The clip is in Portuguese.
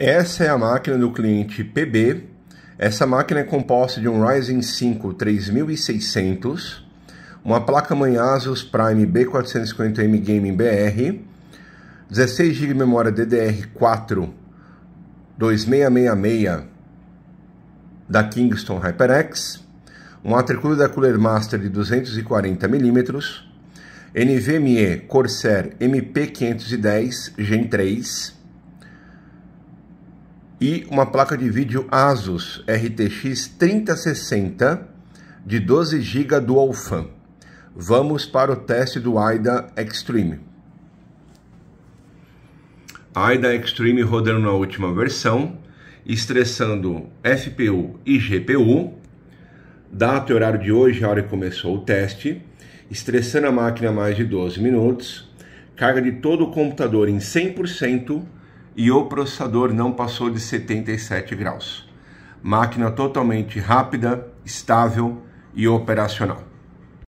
Essa é a máquina do cliente PB. Essa máquina é composta de um Ryzen 5 3600, uma placa-mãe Asus Prime B450M Gaming BR, 16 GB de memória DDR4 2666 da Kingston HyperX, um watercooler da Cooler Master de 240mm, NVMe Corsair MP510 Gen 3, e uma placa de vídeo ASUS RTX 3060 de 12 GB dual fan. Vamos para o teste do AIDA Extreme. AIDA Extreme rodando na última versão, estressando FPU e GPU. Data e horário de hoje, a hora que começou o teste. Estressando a máquina mais de 12 minutos. Carga de todo o computador em 100% e o processador não passou de 77 graus. Máquina totalmente rápida, estável e operacional.